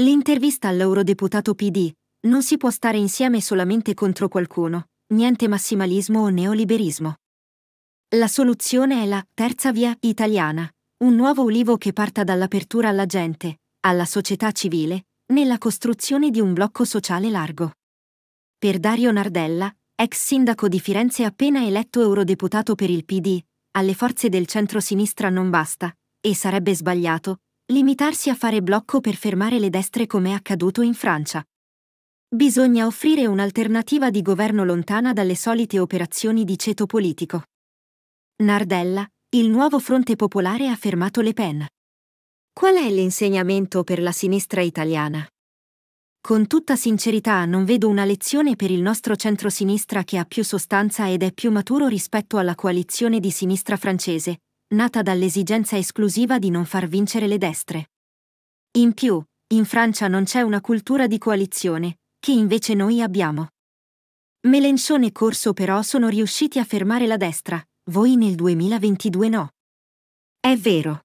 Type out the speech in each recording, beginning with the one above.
L'intervista all'eurodeputato PD. Non si può stare insieme solamente contro qualcuno, niente massimalismo o neoliberismo. La soluzione è la terza via italiana, un nuovo ulivo che parta dall'apertura alla gente, alla società civile, nella costruzione di un blocco sociale largo. Per Dario Nardella, ex sindaco di Firenze appena eletto eurodeputato per il PD, alle forze del centro-sinistra non basta, e sarebbe sbagliato, limitarsi a fare blocco per fermare le destre come è accaduto in Francia. Bisogna offrire un'alternativa di governo lontana dalle solite operazioni di ceto politico. Nardella, il nuovo fronte popolare ha fermato Le Pen. Qual è l'insegnamento per la sinistra italiana? Con tutta sincerità non vedo una lezione per il nostro centro-sinistra che ha più sostanza ed è più maturo rispetto alla coalizione di sinistra francese, nata dall'esigenza esclusiva di non far vincere le destre. In più, in Francia non c'è una cultura di coalizione, che invece noi abbiamo. Melenchon e Corso però sono riusciti a fermare la destra, voi nel 2022 no. È vero.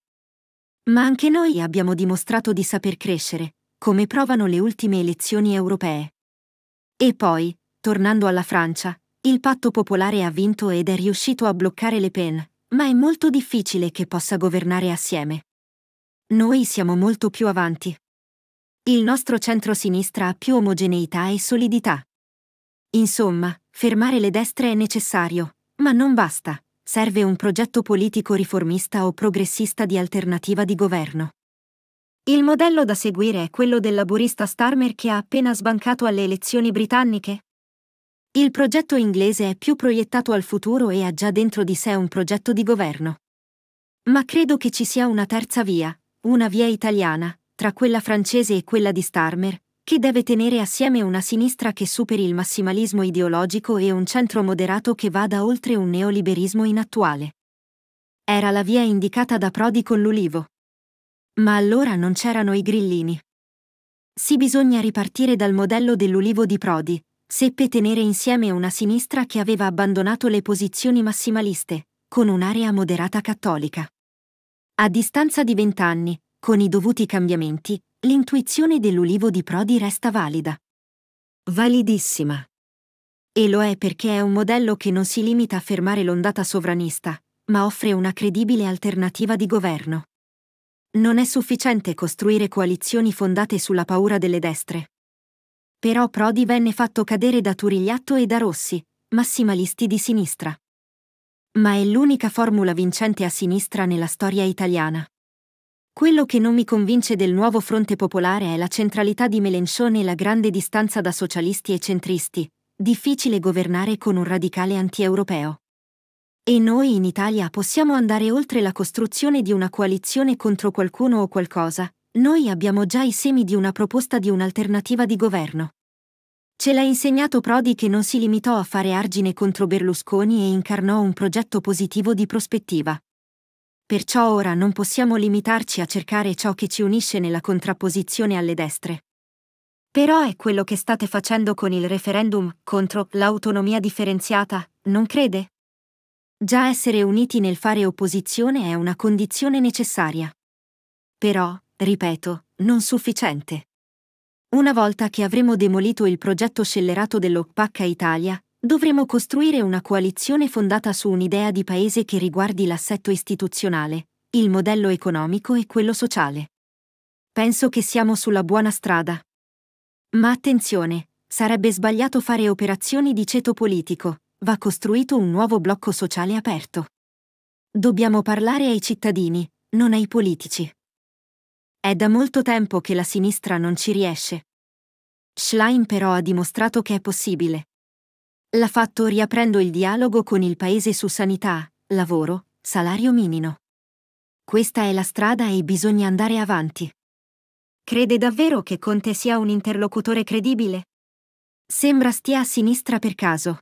Ma anche noi abbiamo dimostrato di saper crescere, come provano le ultime elezioni europee. E poi, tornando alla Francia, il patto popolare ha vinto ed è riuscito a bloccare Le Pen, ma è molto difficile che possa governare assieme. Noi siamo molto più avanti. Il nostro centro-sinistra ha più omogeneità e solidità. Insomma, fermare le destre è necessario, ma non basta. Serve un progetto politico riformista o progressista di alternativa di governo. Il modello da seguire è quello del laburista Starmer che ha appena sbancato alle elezioni britanniche? Il progetto inglese è più proiettato al futuro e ha già dentro di sé un progetto di governo. Ma credo che ci sia una terza via, una via italiana, tra quella francese e quella di Starmer, che deve tenere assieme una sinistra che superi il massimalismo ideologico e un centro moderato che vada oltre un neoliberismo inattuale. Era la via indicata da Prodi con l'Ulivo. Ma allora non c'erano i grillini. Si bisogna ripartire dal modello dell'Ulivo di Prodi, seppe tenere insieme una sinistra che aveva abbandonato le posizioni massimaliste, con un'area moderata cattolica. A distanza di vent'anni, con i dovuti cambiamenti, l'intuizione dell'ulivo di Prodi resta valida. Validissima. E lo è perché è un modello che non si limita a fermare l'ondata sovranista, ma offre una credibile alternativa di governo. Non è sufficiente costruire coalizioni fondate sulla paura delle destre, però Prodi venne fatto cadere da Turigliatto e da Rossi, massimalisti di sinistra. Ma è l'unica formula vincente a sinistra nella storia italiana. Quello che non mi convince del nuovo fronte popolare è la centralità di Melenchon e la grande distanza da socialisti e centristi, difficile governare con un radicale anti-europeo. E noi in Italia possiamo andare oltre la costruzione di una coalizione contro qualcuno o qualcosa, noi abbiamo già i semi di una proposta di un'alternativa di governo. Ce l'ha insegnato Prodi che non si limitò a fare argine contro Berlusconi e incarnò un progetto positivo di prospettiva. Perciò ora non possiamo limitarci a cercare ciò che ci unisce nella contrapposizione alle destre. Però è quello che state facendo con il referendum contro l'autonomia differenziata, non crede? Già essere uniti nel fare opposizione è una condizione necessaria. Però, ripeto, non sufficiente. Una volta che avremo demolito il progetto scellerato dell'Oppacca Italia, dovremo costruire una coalizione fondata su un'idea di paese che riguardi l'assetto istituzionale, il modello economico e quello sociale. Penso che siamo sulla buona strada. Ma attenzione, sarebbe sbagliato fare operazioni di ceto politico, va costruito un nuovo blocco sociale aperto. Dobbiamo parlare ai cittadini, non ai politici. È da molto tempo che la sinistra non ci riesce. Schlein però ha dimostrato che è possibile. L'ha fatto riaprendo il dialogo con il Paese su sanità, lavoro, salario minimo. Questa è la strada e bisogna andare avanti. Crede davvero che Conte sia un interlocutore credibile? Sembra stia a sinistra per caso.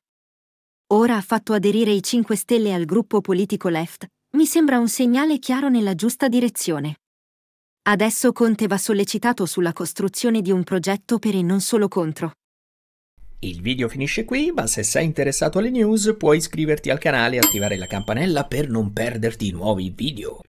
Ora ha fatto aderire i 5 Stelle al gruppo politico left, mi sembra un segnale chiaro nella giusta direzione. Adesso Conte va sollecitato sulla costruzione di un progetto per il non solo contro. Il video finisce qui, ma se sei interessato alle news puoi iscriverti al canale e attivare la campanella per non perderti nuovi video.